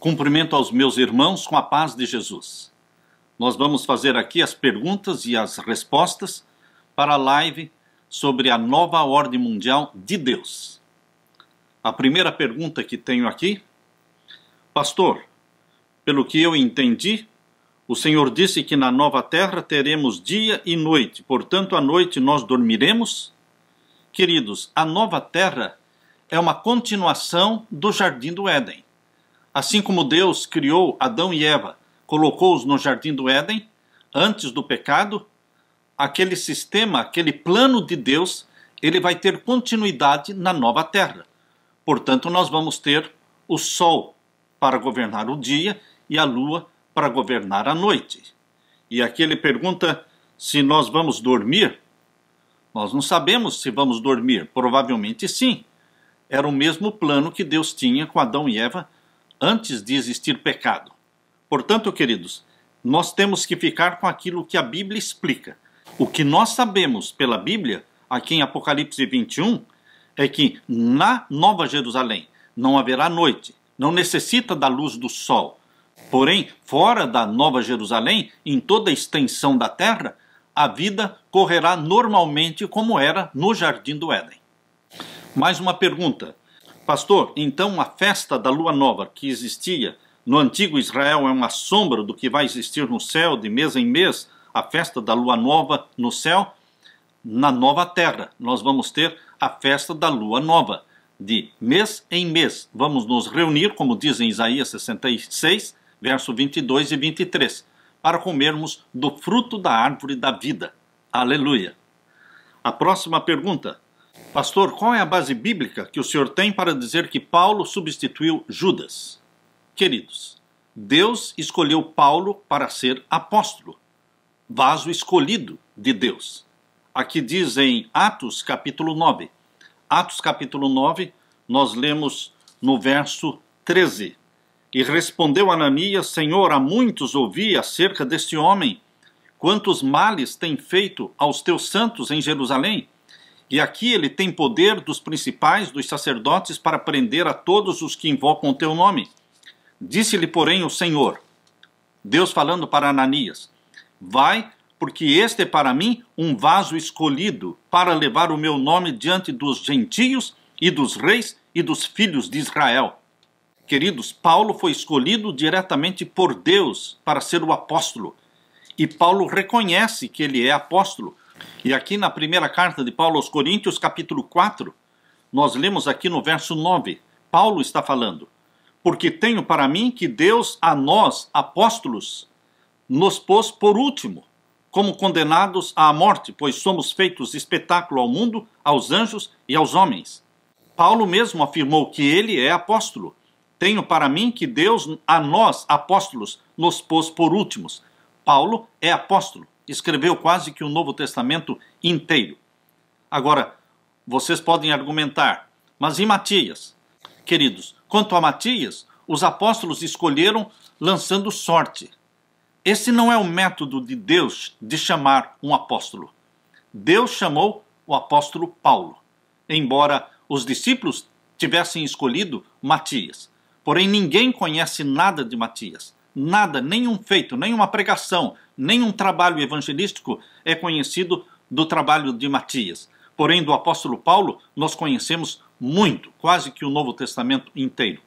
Cumprimento aos meus irmãos com a paz de Jesus. Nós vamos fazer aqui as perguntas e as respostas para a live sobre a nova ordem mundial de Deus. A primeira pergunta que tenho aqui, Pastor, pelo que eu entendi, o Senhor disse que na nova terra teremos dia e noite, portanto, à noite nós dormiremos? Queridos, a nova terra é uma continuação do jardim do Éden. Assim como Deus criou Adão e Eva, colocou-os no jardim do Éden, antes do pecado, aquele sistema, aquele plano de Deus, ele vai ter continuidade na nova terra. Portanto, nós vamos ter o sol para governar o dia e a lua para governar a noite. E aqui ele pergunta se nós vamos dormir. Nós não sabemos se vamos dormir, provavelmente sim. Era o mesmo plano que Deus tinha com Adão e Eva antes de existir pecado. Portanto, queridos, nós temos que ficar com aquilo que a Bíblia explica. O que nós sabemos pela Bíblia, aqui em Apocalipse 21, é que na Nova Jerusalém não haverá noite, não necessita da luz do sol. Porém, fora da Nova Jerusalém, em toda a extensão da terra, a vida correrá normalmente como era no Jardim do Éden. Mais uma pergunta: Pastor, então a festa da lua nova que existia no antigo Israel é uma sombra do que vai existir no céu de mês em mês, a festa da lua nova no céu? Na nova terra, nós vamos ter a festa da lua nova. De mês em mês, vamos nos reunir, como dizem Isaías 66, verso 22 e 23, para comermos do fruto da árvore da vida. Aleluia! A próxima pergunta Pastor, qual é a base bíblica que o senhor tem para dizer que Paulo substituiu Judas? Queridos, Deus escolheu Paulo para ser apóstolo, vaso escolhido de Deus. Aqui diz em Atos capítulo 9. Atos capítulo 9, nós lemos no verso 13. E respondeu Ananias: Senhor, há muitos ouvi acerca deste homem, quantos males tem feito aos teus santos em Jerusalém e aqui ele tem poder dos principais, dos sacerdotes, para prender a todos os que invocam o teu nome. Disse-lhe, porém, o Senhor, Deus falando para Ananias: Vai, porque este é para mim um vaso escolhido para levar o meu nome diante dos gentios e dos reis e dos filhos de Israel. Queridos, Paulo foi escolhido diretamente por Deus para ser o apóstolo. E Paulo reconhece que ele é apóstolo e aqui na primeira carta de Paulo aos Coríntios, capítulo 4, nós lemos aqui no verso 9, Paulo está falando: Porque tenho para mim que Deus a nós, apóstolos, nos pôs por último, como condenados à morte, pois somos feitos espetáculo ao mundo, aos anjos e aos homens. Paulo mesmo afirmou que ele é apóstolo. Tenho para mim que Deus a nós, apóstolos, nos pôs por últimos. Paulo é apóstolo escreveu quase que o Novo Testamento inteiro. Agora, vocês podem argumentar, mas e Matias? Queridos, quanto a Matias, os apóstolos escolheram lançando sorte. Esse não é o método de Deus de chamar um apóstolo. Deus chamou o apóstolo Paulo, embora os discípulos tivessem escolhido Matias. Porém, ninguém conhece nada de Matias. Nada, nenhum feito, nenhuma pregação, nenhum trabalho evangelístico é conhecido do trabalho de Matias. Porém, do apóstolo Paulo, nós conhecemos muito, quase que o Novo Testamento inteiro.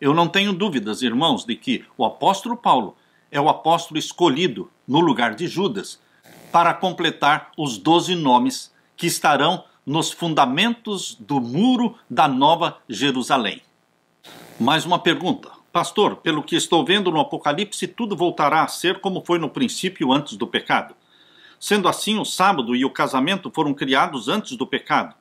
Eu não tenho dúvidas, irmãos, de que o apóstolo Paulo é o apóstolo escolhido no lugar de Judas para completar os doze nomes que estarão nos fundamentos do muro da Nova Jerusalém. Mais uma pergunta: Pastor, pelo que estou vendo no Apocalipse, tudo voltará a ser como foi no princípio antes do pecado. Sendo assim, o sábado e o casamento foram criados antes do pecado,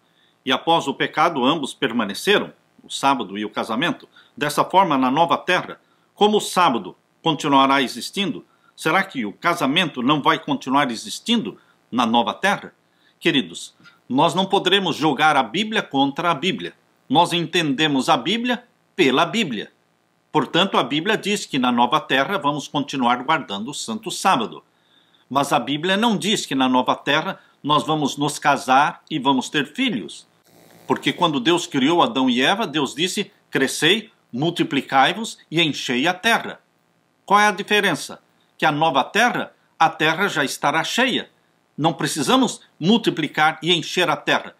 e após o pecado ambos permaneceram, o sábado e o casamento. Dessa forma, na nova terra, como o sábado continuará existindo, será que o casamento não vai continuar existindo na nova terra? Queridos, nós não poderemos jogar a Bíblia contra a Bíblia. Nós entendemos a Bíblia pela Bíblia. Portanto, a Bíblia diz que na nova terra vamos continuar guardando o santo sábado. Mas a Bíblia não diz que na nova terra nós vamos nos casar e vamos ter filhos. Porque quando Deus criou Adão e Eva, Deus disse: Crescei, multiplicai-vos e enchei a terra. Qual é a diferença? Que a nova terra, a terra já estará cheia. Não precisamos multiplicar e encher a terra.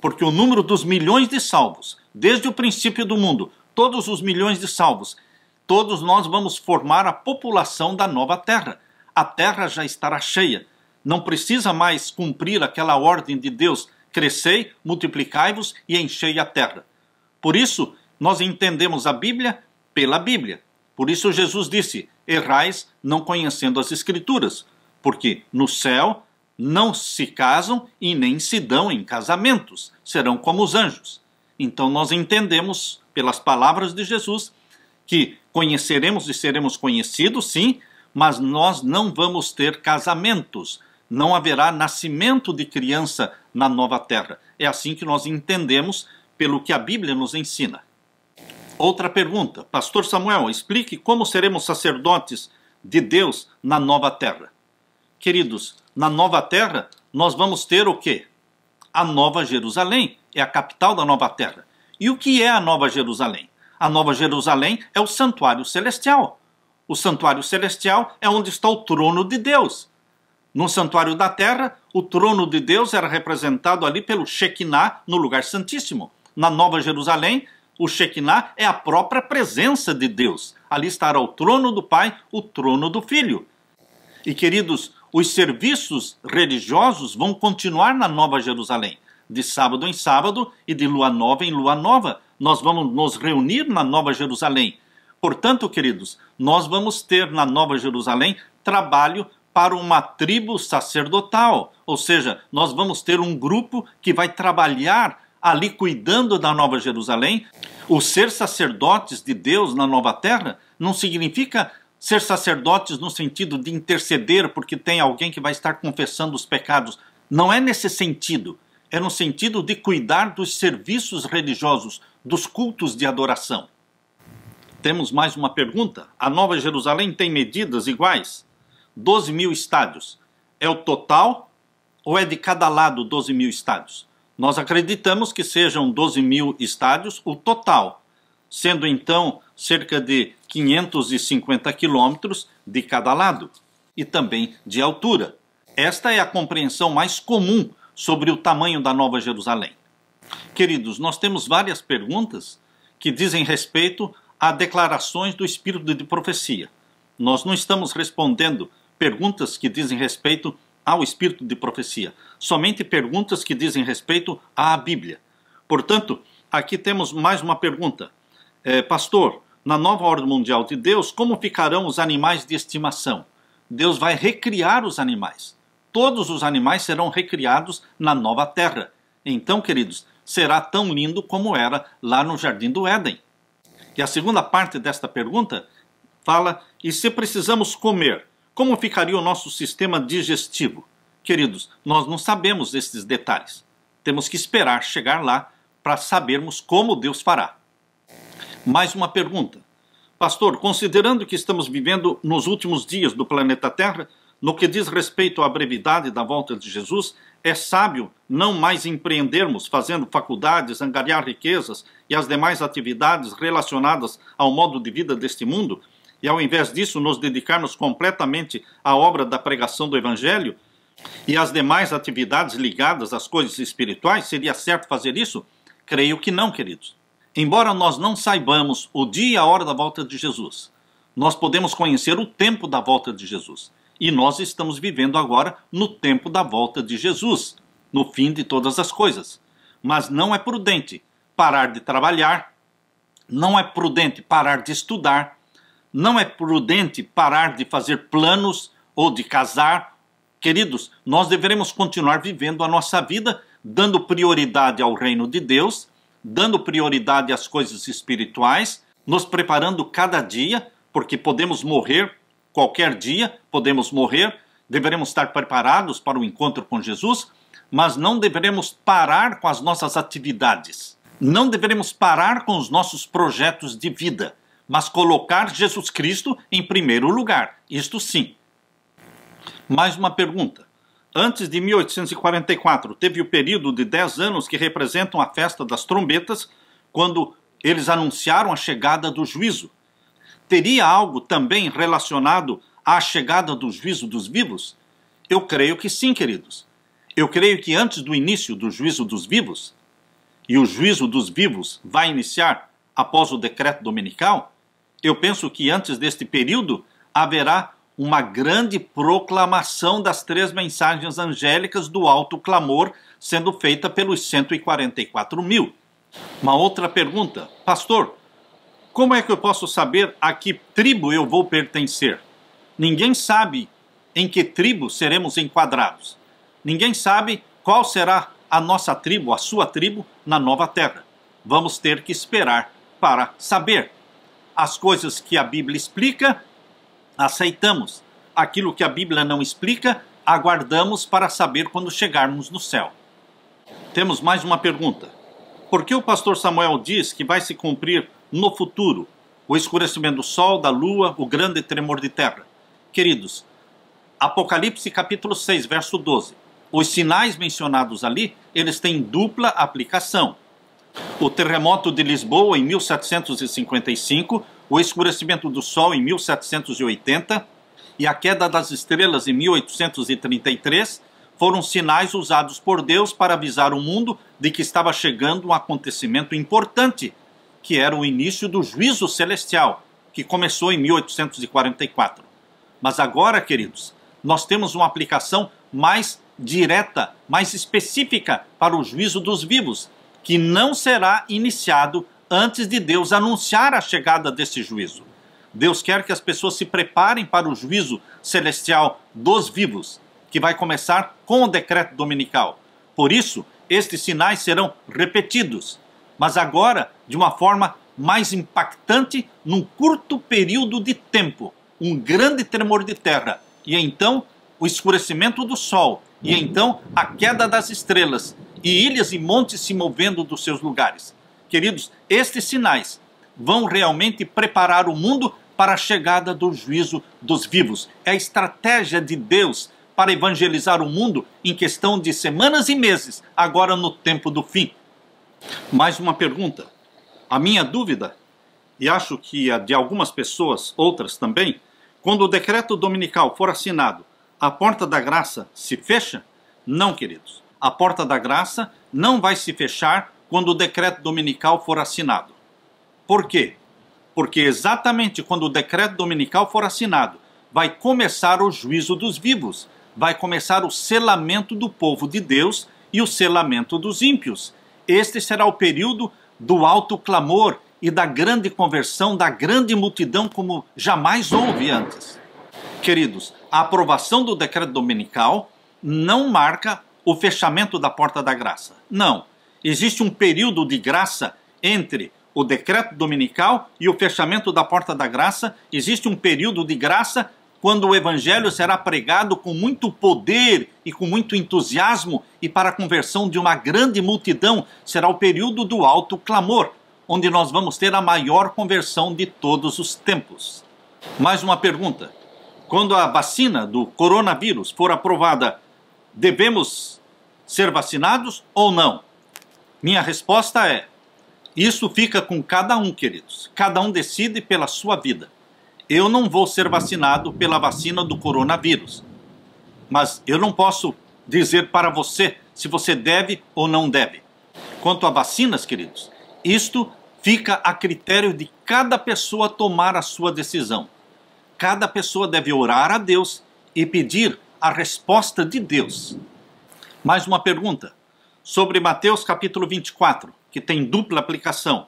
Porque o número dos milhões de salvos, desde o princípio do mundo, todos os milhões de salvos. Todos nós vamos formar a população da nova terra. A terra já estará cheia. Não precisa mais cumprir aquela ordem de Deus: crescei, multiplicai-vos e enchei a terra. Por isso, nós entendemos a Bíblia pela Bíblia. Por isso, Jesus disse: errais não conhecendo as Escrituras, porque no céu não se casam e nem se dão em casamentos, serão como os anjos. Então, nós entendemos pelas palavras de Jesus, que conheceremos e seremos conhecidos, sim, mas nós não vamos ter casamentos, não haverá nascimento de criança na nova terra. É assim que nós entendemos pelo que a Bíblia nos ensina. Outra pergunta, Pastor Samuel, explique como seremos sacerdotes de Deus na nova terra. Queridos, na nova terra nós vamos ter o quê? A Nova Jerusalém é a capital da nova terra. E o que é a Nova Jerusalém? A Nova Jerusalém é o santuário celestial. O santuário celestial é onde está o trono de Deus. No santuário da terra, o trono de Deus era representado ali pelo Shekinah no lugar santíssimo. Na Nova Jerusalém, o Shekinah é a própria presença de Deus. Ali estará o trono do Pai, o trono do Filho. E queridos, os serviços religiosos vão continuar na Nova Jerusalém de sábado em sábado e de lua nova em lua nova. Nós vamos nos reunir na Nova Jerusalém. Portanto, queridos, nós vamos ter na Nova Jerusalém trabalho para uma tribo sacerdotal, ou seja, nós vamos ter um grupo que vai trabalhar ali cuidando da Nova Jerusalém. O ser sacerdotes de Deus na Nova Terra não significa ser sacerdotes no sentido de interceder porque tem alguém que vai estar confessando os pecados. Não é nesse sentido é no sentido de cuidar dos serviços religiosos, dos cultos de adoração. Temos mais uma pergunta. A Nova Jerusalém tem medidas iguais? 12 mil estádios. É o total ou é de cada lado 12 mil estádios? Nós acreditamos que sejam 12 mil estádios o total, sendo então cerca de 550 quilômetros de cada lado e também de altura. Esta é a compreensão mais comum sobre o tamanho da Nova Jerusalém. Queridos, nós temos várias perguntas que dizem respeito a declarações do espírito de profecia. Nós não estamos respondendo perguntas que dizem respeito ao espírito de profecia, somente perguntas que dizem respeito à Bíblia. Portanto, aqui temos mais uma pergunta. É, pastor, na nova ordem mundial de Deus, como ficarão os animais de estimação? Deus vai recriar os animais todos os animais serão recriados na nova terra. Então, queridos, será tão lindo como era lá no jardim do Éden. E a segunda parte desta pergunta fala: e se precisamos comer, como ficaria o nosso sistema digestivo? Queridos, nós não sabemos esses detalhes. Temos que esperar chegar lá para sabermos como Deus fará. Mais uma pergunta. Pastor, considerando que estamos vivendo nos últimos dias do planeta Terra, no que diz respeito à brevidade da volta de Jesus, é sábio não mais empreendermos fazendo faculdades, angariar riquezas e as demais atividades relacionadas ao modo de vida deste mundo, e ao invés disso nos dedicarmos completamente à obra da pregação do Evangelho e às demais atividades ligadas às coisas espirituais? Seria certo fazer isso? Creio que não, queridos. Embora nós não saibamos o dia e a hora da volta de Jesus, nós podemos conhecer o tempo da volta de Jesus. E nós estamos vivendo agora no tempo da volta de Jesus, no fim de todas as coisas. Mas não é prudente parar de trabalhar, não é prudente parar de estudar, não é prudente parar de fazer planos ou de casar. Queridos, nós deveremos continuar vivendo a nossa vida dando prioridade ao reino de Deus, dando prioridade às coisas espirituais, nos preparando cada dia, porque podemos morrer qualquer dia, podemos morrer, deveremos estar preparados para o encontro com Jesus, mas não deveremos parar com as nossas atividades. Não deveremos parar com os nossos projetos de vida, mas colocar Jesus Cristo em primeiro lugar. Isto sim. Mais uma pergunta. Antes de 1844, teve o período de 10 anos que representam a festa das trombetas, quando eles anunciaram a chegada do juízo, teria algo também relacionado à chegada do juízo dos vivos? Eu creio que sim, queridos. Eu creio que antes do início do juízo dos vivos, e o juízo dos vivos vai iniciar após o decreto dominical, eu penso que antes deste período haverá uma grande proclamação das três mensagens angélicas do alto clamor sendo feita pelos 144 mil. Uma outra pergunta, pastor, como é que eu posso saber a que tribo eu vou pertencer? Ninguém sabe em que tribo seremos enquadrados. Ninguém sabe qual será a nossa tribo, a sua tribo, na nova terra. Vamos ter que esperar para saber. As coisas que a Bíblia explica, aceitamos. Aquilo que a Bíblia não explica, aguardamos para saber quando chegarmos no céu. Temos mais uma pergunta. Por que o pastor Samuel diz que vai se cumprir no futuro, o escurecimento do sol, da lua, o grande tremor de terra. Queridos, Apocalipse capítulo 6, verso 12. Os sinais mencionados ali, eles têm dupla aplicação. O terremoto de Lisboa em 1755, o escurecimento do sol em 1780 e a queda das estrelas em 1833 foram sinais usados por Deus para avisar o mundo de que estava chegando um acontecimento importante que era o início do juízo celestial, que começou em 1844. Mas agora, queridos, nós temos uma aplicação mais direta, mais específica para o juízo dos vivos, que não será iniciado antes de Deus anunciar a chegada desse juízo. Deus quer que as pessoas se preparem para o juízo celestial dos vivos, que vai começar com o decreto dominical. Por isso, estes sinais serão repetidos, mas agora de uma forma mais impactante num curto período de tempo, um grande tremor de terra, e então o escurecimento do sol, e uhum. então a queda das estrelas, e ilhas e montes se movendo dos seus lugares. Queridos, estes sinais vão realmente preparar o mundo para a chegada do juízo dos vivos. É a estratégia de Deus para evangelizar o mundo em questão de semanas e meses, agora no tempo do fim. Mais uma pergunta. A minha dúvida, e acho que a de algumas pessoas, outras também, quando o decreto dominical for assinado, a porta da graça se fecha? Não, queridos. A porta da graça não vai se fechar quando o decreto dominical for assinado. Por quê? Porque exatamente quando o decreto dominical for assinado, vai começar o juízo dos vivos, vai começar o selamento do povo de Deus e o selamento dos ímpios. Este será o período do alto clamor e da grande conversão da grande multidão como jamais houve antes. Queridos, a aprovação do decreto dominical não marca o fechamento da porta da graça. Não. Existe um período de graça entre o decreto dominical e o fechamento da porta da graça. Existe um período de graça quando o evangelho será pregado com muito poder e com muito entusiasmo, e para a conversão de uma grande multidão, será o período do alto clamor, onde nós vamos ter a maior conversão de todos os tempos. Mais uma pergunta: quando a vacina do coronavírus for aprovada, devemos ser vacinados ou não? Minha resposta é: isso fica com cada um, queridos. Cada um decide pela sua vida eu não vou ser vacinado pela vacina do coronavírus. Mas eu não posso dizer para você se você deve ou não deve. Quanto a vacinas, queridos, isto fica a critério de cada pessoa tomar a sua decisão. Cada pessoa deve orar a Deus e pedir a resposta de Deus. Mais uma pergunta sobre Mateus capítulo 24, que tem dupla aplicação.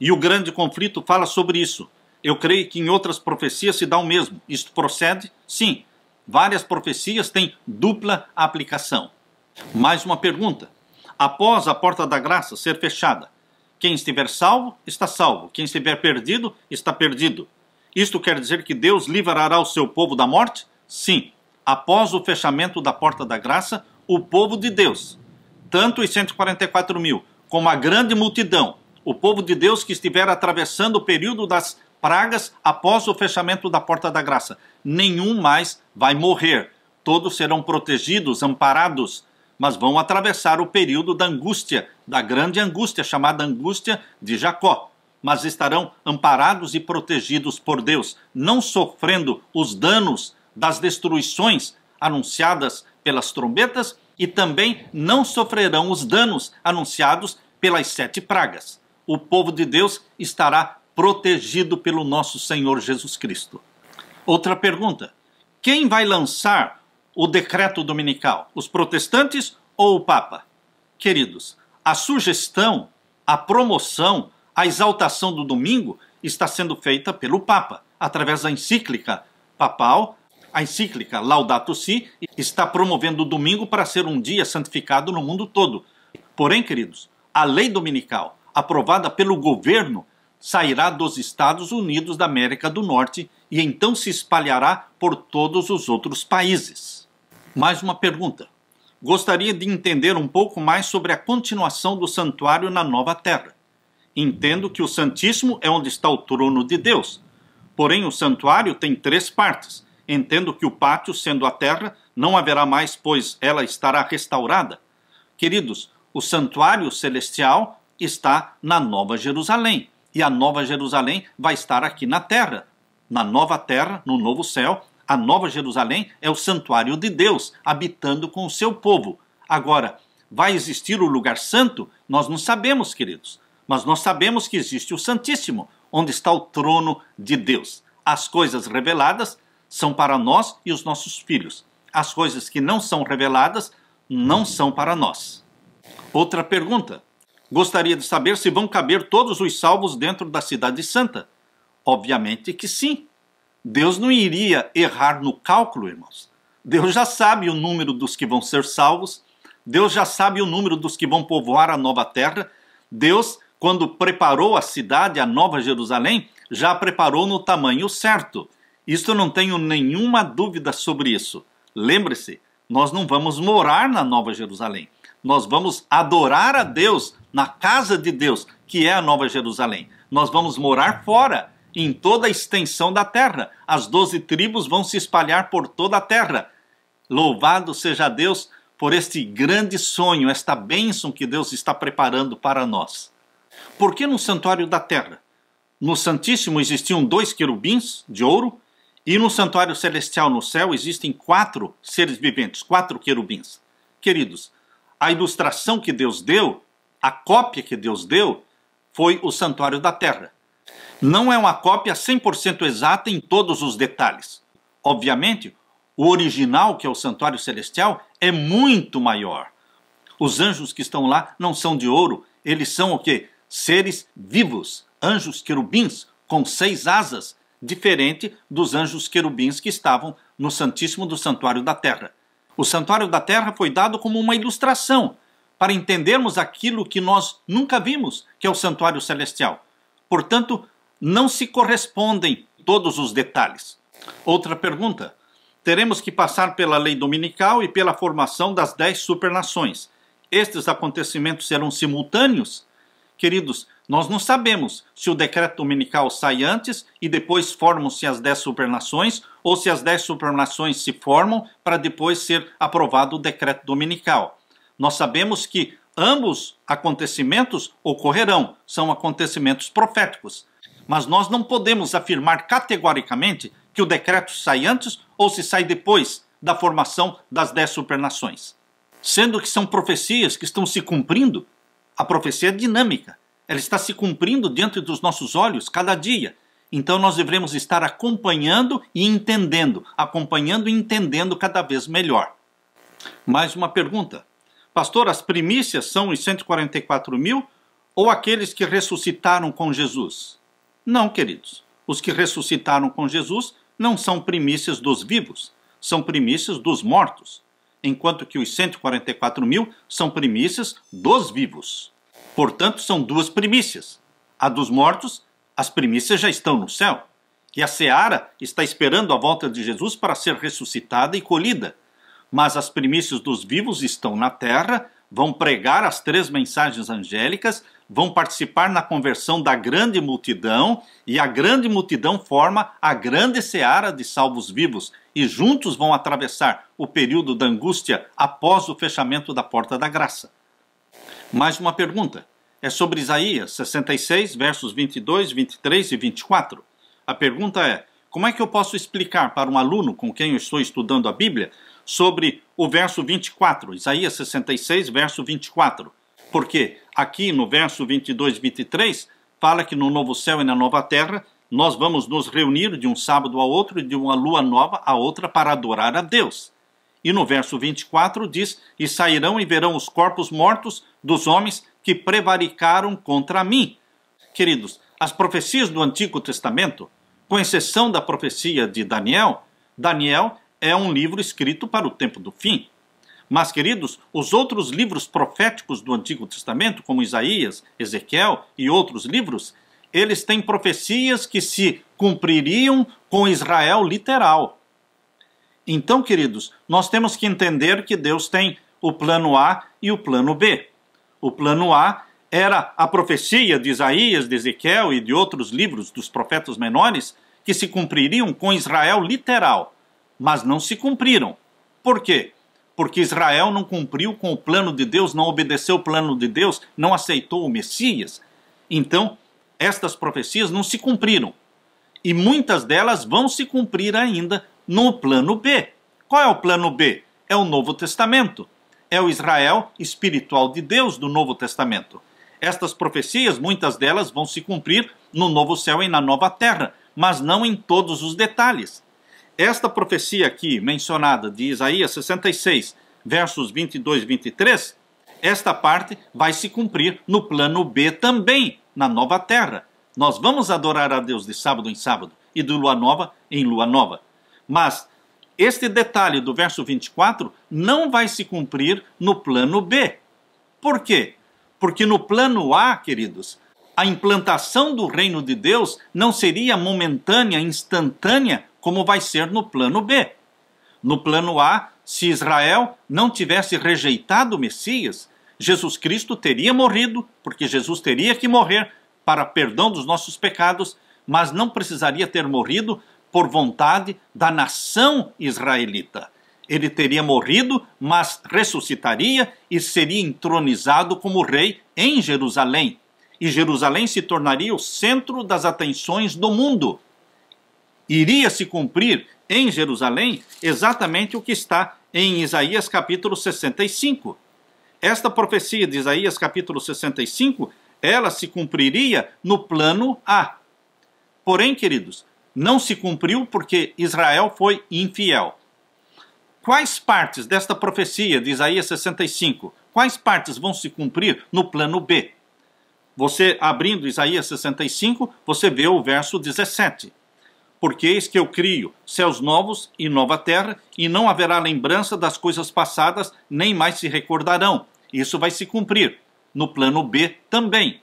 E o grande conflito fala sobre isso. Eu creio que em outras profecias se dá o mesmo. Isto procede? Sim. Várias profecias têm dupla aplicação. Mais uma pergunta. Após a porta da graça ser fechada, quem estiver salvo, está salvo. Quem estiver perdido, está perdido. Isto quer dizer que Deus livrará o seu povo da morte? Sim. Após o fechamento da porta da graça, o povo de Deus, tanto os 144 mil como a grande multidão, o povo de Deus que estiver atravessando o período das pragas após o fechamento da porta da graça. Nenhum mais vai morrer. Todos serão protegidos, amparados, mas vão atravessar o período da angústia, da grande angústia, chamada angústia de Jacó. Mas estarão amparados e protegidos por Deus, não sofrendo os danos das destruições anunciadas pelas trombetas e também não sofrerão os danos anunciados pelas sete pragas. O povo de Deus estará protegido pelo nosso Senhor Jesus Cristo. Outra pergunta: quem vai lançar o decreto dominical? Os protestantes ou o Papa? Queridos, a sugestão, a promoção, a exaltação do domingo está sendo feita pelo Papa, através da encíclica papal a encíclica Laudato Si está promovendo o domingo para ser um dia santificado no mundo todo. Porém, queridos, a lei dominical, aprovada pelo governo sairá dos Estados Unidos da América do Norte e então se espalhará por todos os outros países. Mais uma pergunta. Gostaria de entender um pouco mais sobre a continuação do santuário na Nova Terra. Entendo que o Santíssimo é onde está o trono de Deus. Porém, o santuário tem três partes. Entendo que o pátio, sendo a terra, não haverá mais, pois ela estará restaurada. Queridos, o santuário celestial está na Nova Jerusalém, e a Nova Jerusalém vai estar aqui na terra. Na nova terra, no novo céu, a Nova Jerusalém é o santuário de Deus, habitando com o seu povo. Agora, vai existir o lugar santo? Nós não sabemos, queridos, mas nós sabemos que existe o Santíssimo, onde está o trono de Deus. As coisas reveladas são para nós e os nossos filhos. As coisas que não são reveladas não são para nós. Outra pergunta: Gostaria de saber se vão caber todos os salvos dentro da Cidade Santa. Obviamente que sim. Deus não iria errar no cálculo, irmãos. Deus já sabe o número dos que vão ser salvos, Deus já sabe o número dos que vão povoar a nova terra. Deus, quando preparou a cidade, a Nova Jerusalém, já preparou no tamanho certo. Isto eu não tenho nenhuma dúvida sobre isso. Lembre-se, nós não vamos morar na Nova Jerusalém. Nós vamos adorar a Deus na casa de Deus, que é a Nova Jerusalém. Nós vamos morar fora, em toda a extensão da terra. As doze tribos vão se espalhar por toda a terra. Louvado seja Deus por este grande sonho, esta bênção que Deus está preparando para nós. Por que no santuário da terra? No Santíssimo existiam dois querubins de ouro, e no santuário celestial no céu existem quatro seres viventes, quatro querubins. Queridos, a ilustração que Deus deu a cópia que Deus deu foi o santuário da terra. Não é uma cópia 100% exata em todos os detalhes. Obviamente, o original, que é o santuário celestial, é muito maior. Os anjos que estão lá não são de ouro, eles são o quê? Seres vivos, anjos querubins com seis asas, diferente dos anjos querubins que estavam no Santíssimo do Santuário da Terra. O Santuário da Terra foi dado como uma ilustração para entendermos aquilo que nós nunca vimos, que é o santuário celestial. Portanto, não se correspondem todos os detalhes. Outra pergunta: teremos que passar pela lei dominical e pela formação das dez supernações. Estes acontecimentos serão simultâneos? Queridos, nós não sabemos se o decreto dominical sai antes e depois formam-se as dez supernações, ou se as dez supernações se formam para depois ser aprovado o decreto dominical. Nós sabemos que ambos acontecimentos ocorrerão, são acontecimentos proféticos. Mas nós não podemos afirmar categoricamente que o decreto sai antes ou se sai depois da formação das dez supernações. Sendo que são profecias que estão se cumprindo, a profecia é dinâmica, ela está se cumprindo diante dos nossos olhos cada dia. Então nós devemos estar acompanhando e entendendo, acompanhando e entendendo cada vez melhor. Mais uma pergunta: Pastor, as primícias são os 144 mil ou aqueles que ressuscitaram com Jesus? Não, queridos. Os que ressuscitaram com Jesus não são primícias dos vivos, são primícias dos mortos, enquanto que os 144 mil são primícias dos vivos. Portanto, são duas primícias. A dos mortos, as primícias já estão no céu, e a seara está esperando a volta de Jesus para ser ressuscitada e colhida mas as primícias dos vivos estão na terra, vão pregar as três mensagens angélicas, vão participar na conversão da grande multidão, e a grande multidão forma a grande seara de salvos vivos, e juntos vão atravessar o período da angústia após o fechamento da porta da graça. Mais uma pergunta. É sobre Isaías 66, versos 22, 23 e 24. A pergunta é: como é que eu posso explicar para um aluno com quem eu estou estudando a Bíblia sobre o verso 24, Isaías 66, verso 24. Porque aqui no verso 22 e 23 fala que no novo céu e na nova terra nós vamos nos reunir de um sábado a outro, e de uma lua nova a outra para adorar a Deus. E no verso 24 diz: E sairão e verão os corpos mortos dos homens que prevaricaram contra mim. Queridos, as profecias do Antigo Testamento, com exceção da profecia de Daniel, Daniel é um livro escrito para o tempo do fim. Mas, queridos, os outros livros proféticos do Antigo Testamento, como Isaías, Ezequiel e outros livros, eles têm profecias que se cumpririam com Israel literal. Então, queridos, nós temos que entender que Deus tem o plano A e o plano B. O plano A era a profecia de Isaías, de Ezequiel e de outros livros dos profetas menores que se cumpririam com Israel literal mas não se cumpriram. Por quê? Porque Israel não cumpriu com o plano de Deus, não obedeceu o plano de Deus, não aceitou o Messias. Então, estas profecias não se cumpriram. E muitas delas vão se cumprir ainda no plano B. Qual é o plano B? É o Novo Testamento. É o Israel espiritual de Deus do Novo Testamento. Estas profecias, muitas delas vão se cumprir no novo céu e na nova terra, mas não em todos os detalhes esta profecia aqui mencionada de Isaías 66, versos 22 e 23, esta parte vai se cumprir no plano B também, na nova terra. Nós vamos adorar a Deus de sábado em sábado e de lua nova em lua nova. Mas este detalhe do verso 24 não vai se cumprir no plano B. Por quê? Porque no plano A, queridos, a implantação do reino de Deus não seria momentânea, instantânea, como vai ser no plano B. No plano A, se Israel não tivesse rejeitado o Messias, Jesus Cristo teria morrido, porque Jesus teria que morrer para perdão dos nossos pecados, mas não precisaria ter morrido por vontade da nação israelita. Ele teria morrido, mas ressuscitaria e seria entronizado como rei em Jerusalém. E Jerusalém se tornaria o centro das atenções do mundo iria se cumprir em Jerusalém exatamente o que está em Isaías capítulo 65. Esta profecia de Isaías capítulo 65, ela se cumpriria no plano A. Porém, queridos, não se cumpriu porque Israel foi infiel. Quais partes desta profecia de Isaías 65, quais partes vão se cumprir no plano B? Você abrindo Isaías 65, você vê o verso 17. Porque eis que eu crio céus novos e nova terra, e não haverá lembrança das coisas passadas, nem mais se recordarão. Isso vai se cumprir. No plano B também.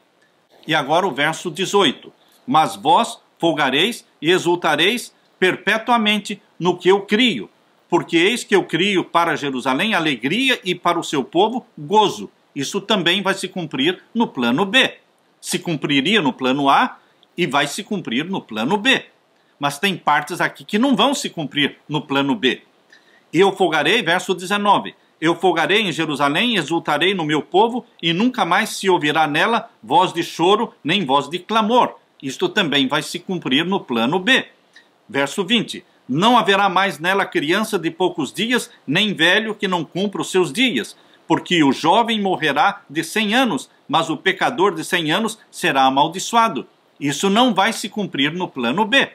E agora o verso 18: Mas vós folgareis e exultareis perpetuamente no que eu crio, porque eis que eu crio para Jerusalém alegria e para o seu povo gozo. Isso também vai se cumprir no plano B. Se cumpriria no plano A e vai se cumprir no plano B mas tem partes aqui que não vão se cumprir no plano B. eu folgarei, verso 19: Eu folgarei em Jerusalém, exultarei no meu povo, e nunca mais se ouvirá nela voz de choro, nem voz de clamor. Isto também vai se cumprir no plano B. Verso 20: Não haverá mais nela criança de poucos dias, nem velho que não cumpra os seus dias, porque o jovem morrerá de cem anos, mas o pecador de cem anos será amaldiçoado. Isso não vai se cumprir no plano B.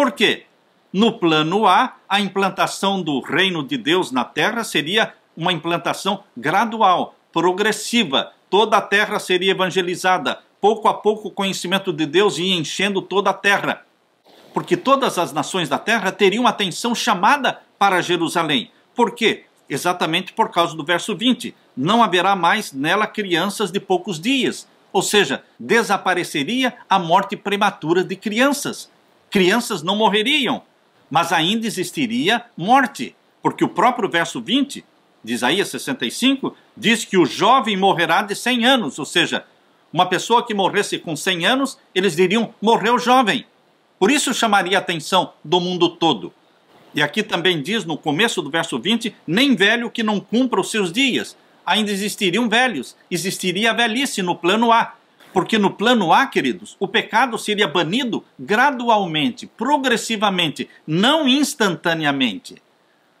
Por quê? No plano A, a implantação do reino de Deus na terra seria uma implantação gradual, progressiva. Toda a terra seria evangelizada. Pouco a pouco, o conhecimento de Deus ia enchendo toda a terra. Porque todas as nações da terra teriam atenção chamada para Jerusalém. Por quê? Exatamente por causa do verso 20: Não haverá mais nela crianças de poucos dias. Ou seja, desapareceria a morte prematura de crianças crianças não morreriam, mas ainda existiria morte, porque o próprio verso 20 de Isaías 65 diz que o jovem morrerá de 100 anos, ou seja, uma pessoa que morresse com 100 anos, eles diriam morreu jovem. Por isso chamaria a atenção do mundo todo. E aqui também diz no começo do verso 20: nem velho que não cumpra os seus dias. Ainda existiriam velhos, existiria velhice no plano A, porque no plano A, queridos, o pecado seria banido gradualmente, progressivamente, não instantaneamente.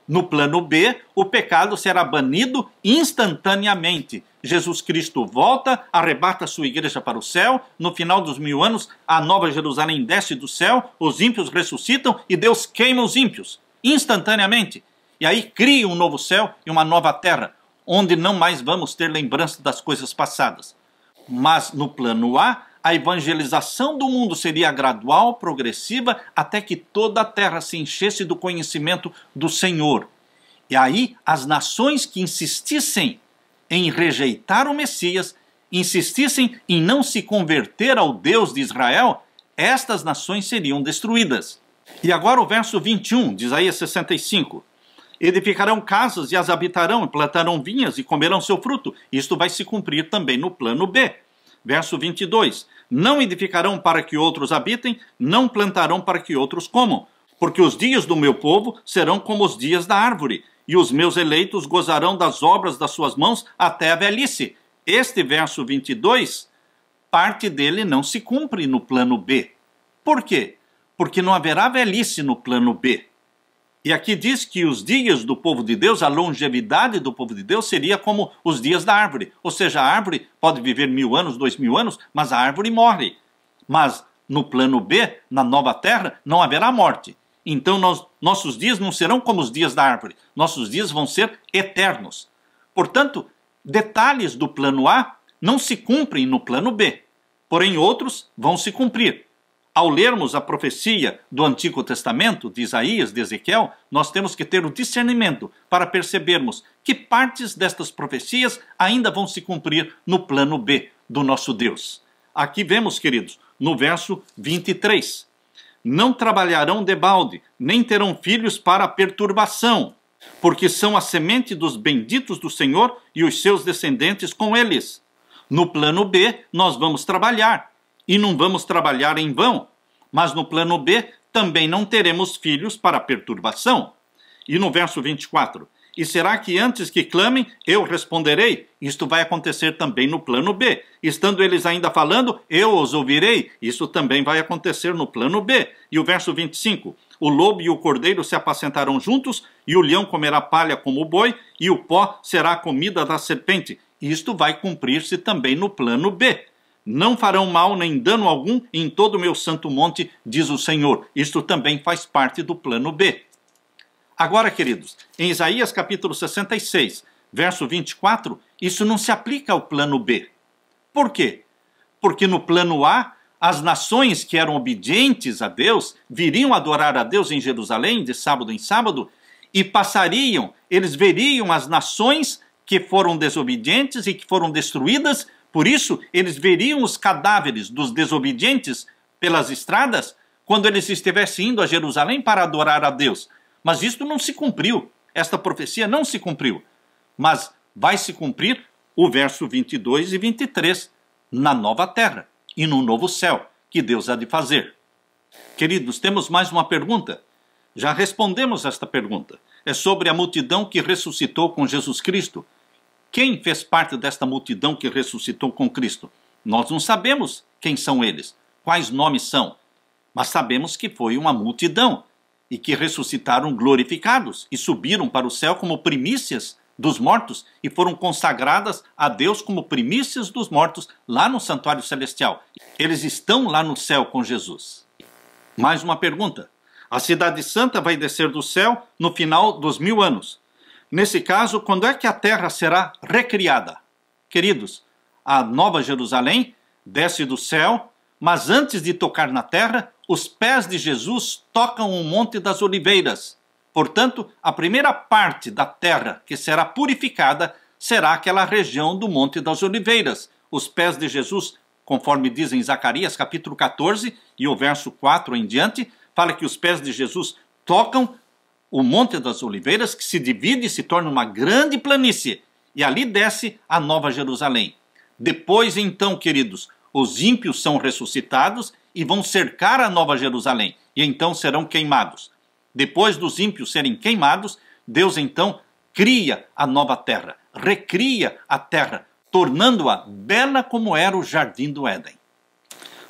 No plano B, o pecado será banido instantaneamente. Jesus Cristo volta, arrebata sua igreja para o céu. No final dos mil anos, a nova Jerusalém desce do céu, os ímpios ressuscitam e Deus queima os ímpios instantaneamente. E aí cria um novo céu e uma nova terra, onde não mais vamos ter lembrança das coisas passadas. Mas no plano A, a evangelização do mundo seria gradual, progressiva, até que toda a terra se enchesse do conhecimento do Senhor. E aí, as nações que insistissem em rejeitar o Messias, insistissem em não se converter ao Deus de Israel, estas nações seriam destruídas. E agora o verso 21 de Isaías 65. Edificarão casas e as habitarão, plantarão vinhas e comerão seu fruto. Isto vai se cumprir também no plano B. Verso 22: Não edificarão para que outros habitem, não plantarão para que outros comam, porque os dias do meu povo serão como os dias da árvore, e os meus eleitos gozarão das obras das suas mãos até a velhice. Este verso 22, parte dele não se cumpre no plano B. Por quê? Porque não haverá velhice no plano B. E aqui diz que os dias do povo de Deus, a longevidade do povo de Deus seria como os dias da árvore. Ou seja, a árvore pode viver mil anos, dois mil anos, mas a árvore morre. Mas no plano B, na nova terra, não haverá morte. Então nós, nossos dias não serão como os dias da árvore. Nossos dias vão ser eternos. Portanto, detalhes do plano A não se cumprem no plano B, porém outros vão se cumprir. Ao lermos a profecia do Antigo Testamento, de Isaías, de Ezequiel, nós temos que ter o discernimento para percebermos que partes destas profecias ainda vão se cumprir no plano B do nosso Deus. Aqui vemos, queridos, no verso 23. Não trabalharão debalde, nem terão filhos para perturbação, porque são a semente dos benditos do Senhor e os seus descendentes com eles. No plano B, nós vamos trabalhar, e não vamos trabalhar em vão. Mas no plano B também não teremos filhos para perturbação. E no verso 24: E será que antes que clamem, eu responderei? Isto vai acontecer também no plano B. Estando eles ainda falando, eu os ouvirei. Isso também vai acontecer no plano B. E o verso 25: O lobo e o cordeiro se apacentarão juntos, e o leão comerá palha como o boi, e o pó será a comida da serpente. Isto vai cumprir-se também no plano B não farão mal nem dano algum em todo o meu santo monte, diz o Senhor. Isto também faz parte do plano B. Agora, queridos, em Isaías capítulo 66, verso 24, isso não se aplica ao plano B. Por quê? Porque no plano A, as nações que eram obedientes a Deus viriam adorar a Deus em Jerusalém de sábado em sábado e passariam, eles veriam as nações que foram desobedientes e que foram destruídas por isso, eles veriam os cadáveres dos desobedientes pelas estradas quando eles estivessem indo a Jerusalém para adorar a Deus. Mas isto não se cumpriu. Esta profecia não se cumpriu. Mas vai se cumprir o verso 22 e 23 na nova terra e no novo céu que Deus há de fazer. Queridos, temos mais uma pergunta. Já respondemos esta pergunta. É sobre a multidão que ressuscitou com Jesus Cristo. Quem fez parte desta multidão que ressuscitou com Cristo? Nós não sabemos quem são eles, quais nomes são, mas sabemos que foi uma multidão e que ressuscitaram glorificados e subiram para o céu como primícias dos mortos e foram consagradas a Deus como primícias dos mortos lá no santuário celestial. Eles estão lá no céu com Jesus. Mais uma pergunta: a Cidade Santa vai descer do céu no final dos mil anos. Nesse caso, quando é que a terra será recriada? Queridos, a Nova Jerusalém desce do céu, mas antes de tocar na terra, os pés de Jesus tocam o Monte das Oliveiras. Portanto, a primeira parte da terra que será purificada será aquela região do Monte das Oliveiras. Os pés de Jesus, conforme dizem Zacarias capítulo 14 e o verso 4 em diante, fala que os pés de Jesus tocam o Monte das Oliveiras, que se divide e se torna uma grande planície, e ali desce a Nova Jerusalém. Depois, então, queridos, os ímpios são ressuscitados e vão cercar a Nova Jerusalém, e então serão queimados. Depois dos ímpios serem queimados, Deus então cria a nova terra, recria a terra, tornando-a bela como era o jardim do Éden.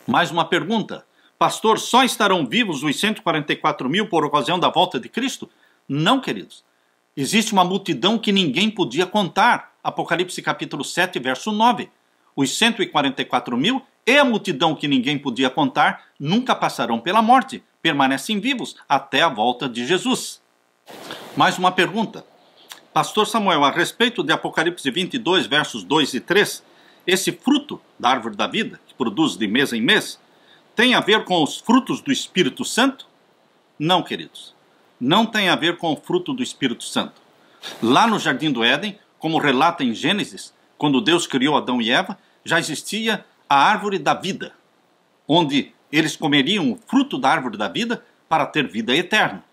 Mais uma pergunta: Pastor, só estarão vivos os 144 mil por ocasião da volta de Cristo? Não, queridos. Existe uma multidão que ninguém podia contar. Apocalipse capítulo 7, verso 9. Os 144 mil e a multidão que ninguém podia contar nunca passarão pela morte, permanecem vivos até a volta de Jesus. Mais uma pergunta. Pastor Samuel, a respeito de Apocalipse 22, versos 2 e 3, esse fruto da árvore da vida, que produz de mês em mês, tem a ver com os frutos do Espírito Santo? Não, queridos. Não tem a ver com o fruto do Espírito Santo. Lá no Jardim do Éden, como relata em Gênesis, quando Deus criou Adão e Eva, já existia a árvore da vida, onde eles comeriam o fruto da árvore da vida para ter vida eterna.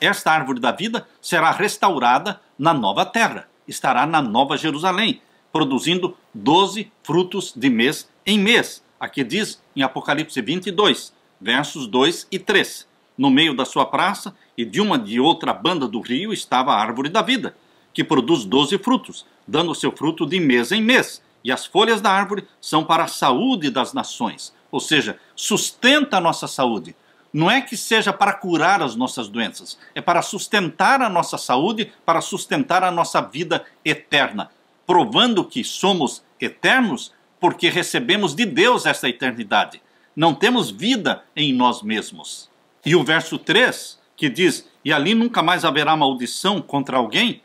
Esta árvore da vida será restaurada na nova terra, estará na nova Jerusalém, produzindo doze frutos de mês em mês, Aqui diz em Apocalipse 22, versos 2 e 3. No meio da sua praça e de uma de outra banda do rio estava a árvore da vida, que produz doze frutos, dando seu fruto de mês em mês. E as folhas da árvore são para a saúde das nações, ou seja, sustenta a nossa saúde. Não é que seja para curar as nossas doenças, é para sustentar a nossa saúde, para sustentar a nossa vida eterna, provando que somos eternos porque recebemos de Deus esta eternidade. Não temos vida em nós mesmos. E o verso 3, que diz: E ali nunca mais haverá maldição contra alguém,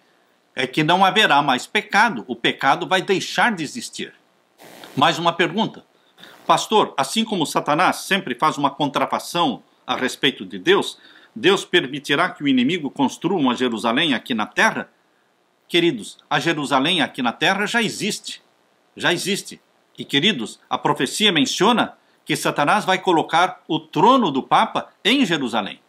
é que não haverá mais pecado. O pecado vai deixar de existir. Mais uma pergunta. Pastor, assim como Satanás sempre faz uma contrafação a respeito de Deus, Deus permitirá que o inimigo construa uma Jerusalém aqui na terra? Queridos, a Jerusalém aqui na terra já existe. Já existe. E queridos, a profecia menciona que Satanás vai colocar o trono do Papa em Jerusalém.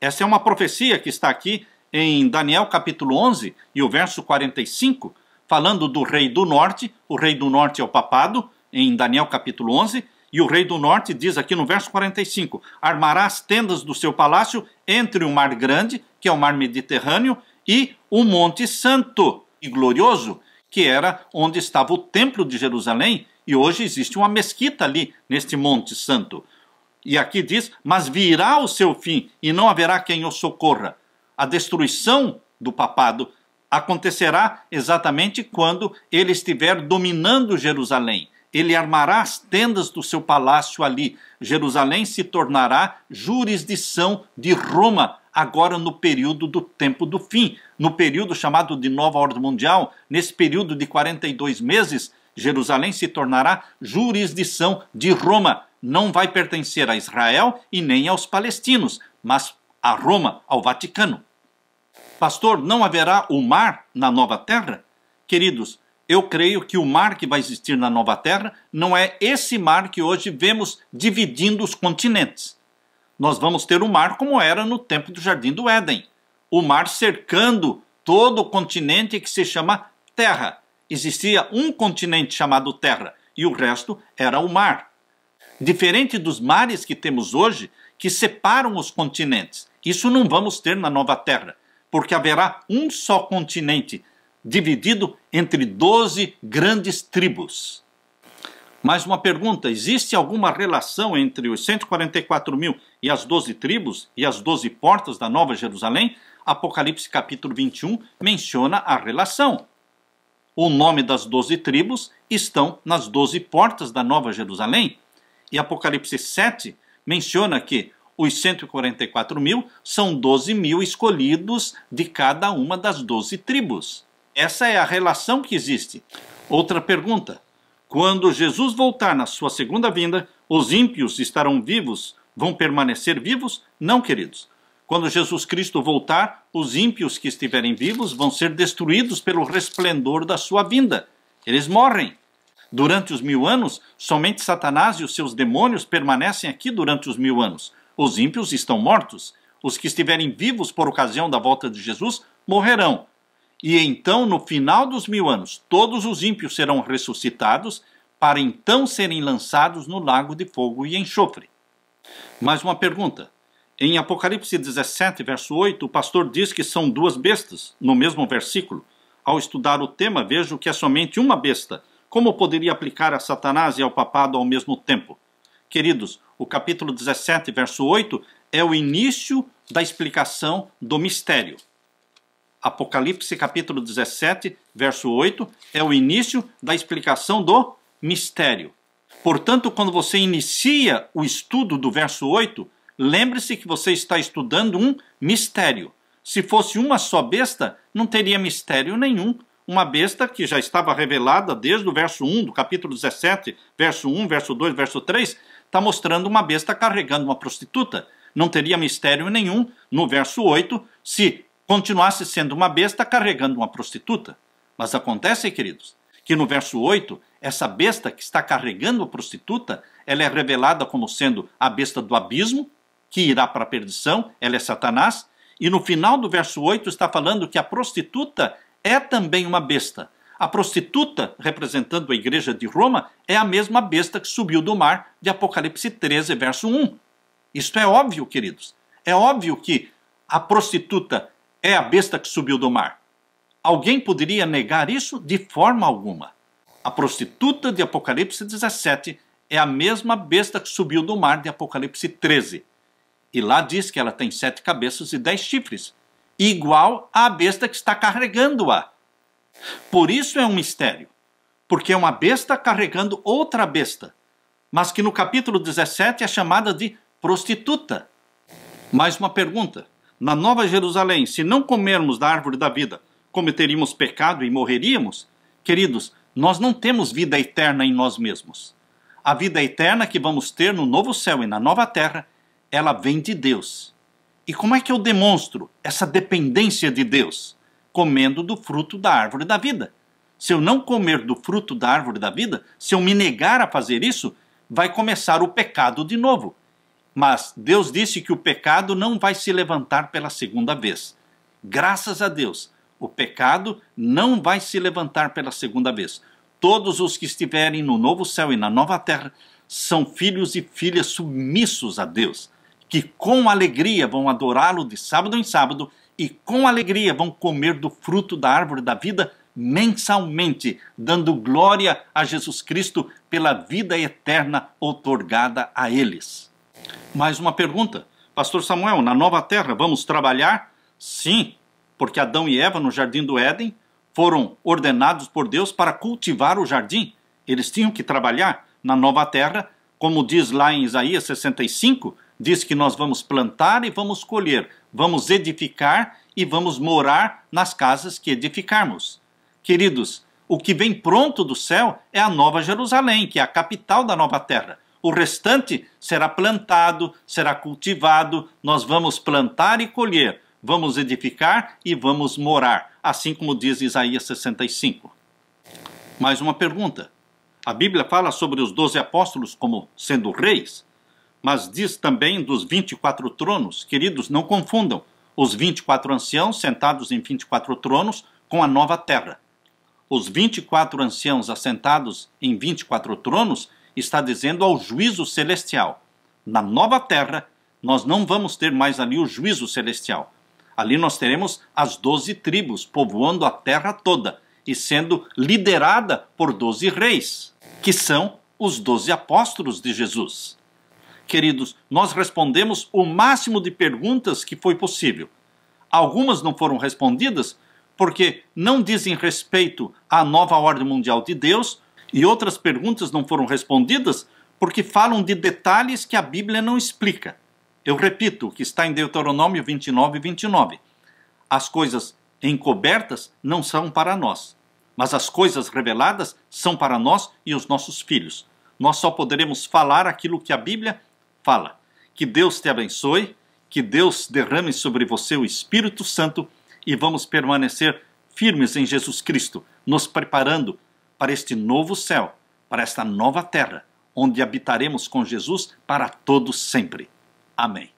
Essa é uma profecia que está aqui em Daniel capítulo 11 e o verso 45, falando do rei do norte. O rei do norte é o papado, em Daniel capítulo 11. E o rei do norte diz aqui no verso 45: Armará as tendas do seu palácio entre o mar grande, que é o mar Mediterrâneo, e o monte santo e glorioso, que era onde estava o templo de Jerusalém e hoje existe uma mesquita ali, neste Monte Santo. E aqui diz: Mas virá o seu fim, e não haverá quem o socorra. A destruição do papado acontecerá exatamente quando ele estiver dominando Jerusalém. Ele armará as tendas do seu palácio ali. Jerusalém se tornará jurisdição de Roma, agora no período do tempo do fim, no período chamado de Nova Ordem Mundial, nesse período de 42 meses Jerusalém se tornará jurisdição de Roma, não vai pertencer a Israel e nem aos palestinos, mas a Roma, ao Vaticano. Pastor, não haverá o mar na nova terra? Queridos, eu creio que o mar que vai existir na nova terra não é esse mar que hoje vemos dividindo os continentes. Nós vamos ter o mar como era no tempo do jardim do Éden o mar cercando todo o continente que se chama terra existia um continente chamado Terra e o resto era o mar. Diferente dos mares que temos hoje, que separam os continentes. Isso não vamos ter na Nova Terra, porque haverá um só continente dividido entre 12 grandes tribos. Mais uma pergunta: existe alguma relação entre os 144 mil e as 12 tribos e as 12 portas da Nova Jerusalém? Apocalipse capítulo 21 menciona a relação o nome das doze tribos estão nas doze portas da Nova Jerusalém. E Apocalipse 7 menciona que os 144 mil são 12 mil escolhidos de cada uma das 12 tribos. Essa é a relação que existe. Outra pergunta: quando Jesus voltar na sua segunda vinda, os ímpios estarão vivos? Vão permanecer vivos? Não, queridos. Quando Jesus Cristo voltar, os ímpios que estiverem vivos vão ser destruídos pelo resplendor da sua vinda. Eles morrem. Durante os mil anos, somente Satanás e os seus demônios permanecem aqui durante os mil anos. Os ímpios estão mortos. Os que estiverem vivos por ocasião da volta de Jesus morrerão. E então, no final dos mil anos, todos os ímpios serão ressuscitados para então serem lançados no lago de fogo e enxofre. Mais uma pergunta: em Apocalipse 17, verso 8, o pastor diz que são duas bestas, no mesmo versículo. Ao estudar o tema, vejo que é somente uma besta. Como poderia aplicar a Satanás e ao papado ao mesmo tempo? Queridos, o capítulo 17, verso 8 é o início da explicação do mistério. Apocalipse capítulo 17, verso 8, é o início da explicação do mistério. Portanto, quando você inicia o estudo do verso 8, Lembre-se que você está estudando um mistério. Se fosse uma só besta, não teria mistério nenhum. Uma besta que já estava revelada desde o verso 1 do capítulo 17, verso 1, verso 2, verso 3, está mostrando uma besta carregando uma prostituta. Não teria mistério nenhum no verso 8 se continuasse sendo uma besta carregando uma prostituta. Mas acontece, queridos, que no verso 8, essa besta que está carregando a prostituta, ela é revelada como sendo a besta do abismo, que irá para a perdição, ela é Satanás, e no final do verso 8 está falando que a prostituta é também uma besta. A prostituta, representando a igreja de Roma, é a mesma besta que subiu do mar de Apocalipse 13, verso 1. Isto é óbvio, queridos. É óbvio que a prostituta é a besta que subiu do mar. Alguém poderia negar isso? De forma alguma. A prostituta de Apocalipse 17 é a mesma besta que subiu do mar de Apocalipse 13. E lá diz que ela tem sete cabeças e dez chifres, igual à besta que está carregando-a. Por isso é um mistério, porque é uma besta carregando outra besta, mas que no capítulo 17 é chamada de prostituta. Mais uma pergunta: na Nova Jerusalém, se não comermos da árvore da vida, cometeríamos pecado e morreríamos? Queridos, nós não temos vida eterna em nós mesmos. A vida eterna que vamos ter no novo céu e na nova terra ela vem de Deus. E como é que eu demonstro essa dependência de Deus? Comendo do fruto da árvore da vida. Se eu não comer do fruto da árvore da vida, se eu me negar a fazer isso, vai começar o pecado de novo. Mas Deus disse que o pecado não vai se levantar pela segunda vez. Graças a Deus, o pecado não vai se levantar pela segunda vez. Todos os que estiverem no novo céu e na nova terra são filhos e filhas submissos a Deus que com alegria vão adorá-lo de sábado em sábado e com alegria vão comer do fruto da árvore da vida mensalmente, dando glória a Jesus Cristo pela vida eterna otorgada a eles. Mais uma pergunta. Pastor Samuel, na nova terra vamos trabalhar? Sim, porque Adão e Eva no jardim do Éden foram ordenados por Deus para cultivar o jardim. Eles tinham que trabalhar na nova terra, como diz lá em Isaías 65, Diz que nós vamos plantar e vamos colher, vamos edificar e vamos morar nas casas que edificarmos. Queridos, o que vem pronto do céu é a Nova Jerusalém, que é a capital da nova terra. O restante será plantado, será cultivado, nós vamos plantar e colher, vamos edificar e vamos morar, assim como diz Isaías 65. Mais uma pergunta. A Bíblia fala sobre os doze apóstolos como sendo reis mas diz também dos 24 tronos. Queridos, não confundam os 24 anciãos sentados em 24 tronos com a nova terra. Os 24 anciãos assentados em 24 tronos está dizendo ao juízo celestial. Na nova terra, nós não vamos ter mais ali o juízo celestial. Ali nós teremos as doze tribos povoando a terra toda e sendo liderada por doze reis, que são os doze apóstolos de Jesus queridos, nós respondemos o máximo de perguntas que foi possível. Algumas não foram respondidas porque não dizem respeito à nova ordem mundial de Deus, e outras perguntas não foram respondidas porque falam de detalhes que a Bíblia não explica. Eu repito o que está em Deuteronômio 29, 29. As coisas encobertas não são para nós, mas as coisas reveladas são para nós e os nossos filhos. Nós só poderemos falar aquilo que a Bíblia fala: Que Deus te abençoe, que Deus derrame sobre você o Espírito Santo e vamos permanecer firmes em Jesus Cristo, nos preparando para este novo céu, para esta nova terra, onde habitaremos com Jesus para todo sempre. Amém.